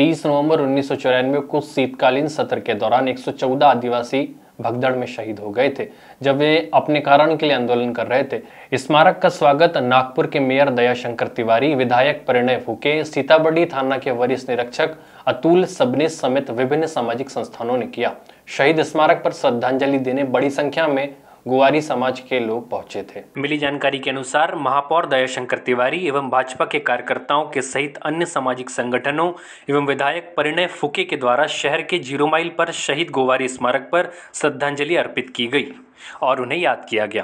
23 नवंबर उन्नीस को शीतकालीन सत्र के दौरान 114 आदिवासी भगदड़ में शहीद हो गए थे जब वे अपने कारण के लिए आंदोलन कर रहे थे स्मारक का स्वागत नागपुर के मेयर दयाशंकर तिवारी विधायक परिणय फूके सीताबड़ी थाना के वरिष्ठ निरीक्षक अतुल सबने समेत विभिन्न सामाजिक संस्थानों ने किया शहीद स्मारक पर श्रद्धांजलि देने बड़ी संख्या में गुवारी समाज के लोग पहुंचे थे मिली जानकारी के अनुसार महापौर दयाशंकर तिवारी एवं भाजपा के कार्यकर्ताओं के सहित अन्य सामाजिक संगठनों एवं विधायक परिणय फुके के द्वारा शहर के जीरो माइल पर शहीद गोवारी स्मारक पर श्रद्धांजलि अर्पित की गई और उन्हें याद किया गया